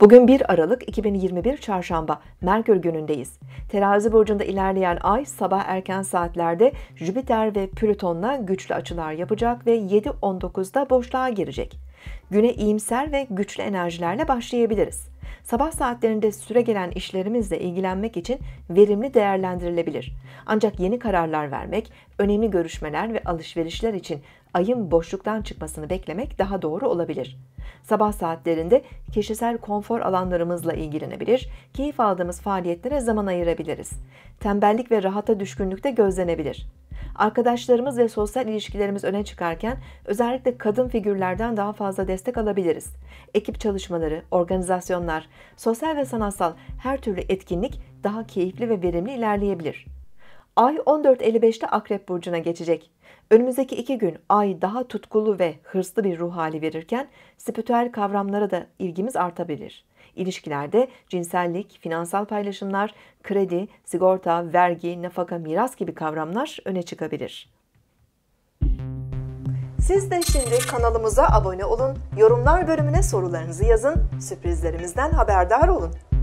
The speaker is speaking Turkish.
Bugün 1 Aralık 2021 Çarşamba Merkür günündeyiz. Terazi burcunda ilerleyen ay sabah erken saatlerde Jüpiter ve Plüton'la güçlü açılar yapacak ve 7-19'da boşluğa girecek. Güne iyimser ve güçlü enerjilerle başlayabiliriz. Sabah saatlerinde süre gelen işlerimizle ilgilenmek için verimli değerlendirilebilir. Ancak yeni kararlar vermek, önemli görüşmeler ve alışverişler için ayın boşluktan çıkmasını beklemek daha doğru olabilir. Sabah saatlerinde kişisel konfor alanlarımızla ilgilenebilir, keyif aldığımız faaliyetlere zaman ayırabiliriz. Tembellik ve rahata düşkünlük de gözlenebilir. Arkadaşlarımız ve sosyal ilişkilerimiz öne çıkarken özellikle kadın figürlerden daha fazla destek alabiliriz. Ekip çalışmaları, organizasyonlar, sosyal ve sanatsal her türlü etkinlik daha keyifli ve verimli ilerleyebilir. Ay 14.55'te Akrep Burcu'na geçecek. Önümüzdeki iki gün ay daha tutkulu ve hırslı bir ruh hali verirken spiritüel kavramlara da ilgimiz artabilir. İlişkilerde cinsellik, finansal paylaşımlar, kredi, sigorta, vergi, nafaka, miras gibi kavramlar öne çıkabilir. Siz de şimdi kanalımıza abone olun, yorumlar bölümüne sorularınızı yazın, sürprizlerimizden haberdar olun.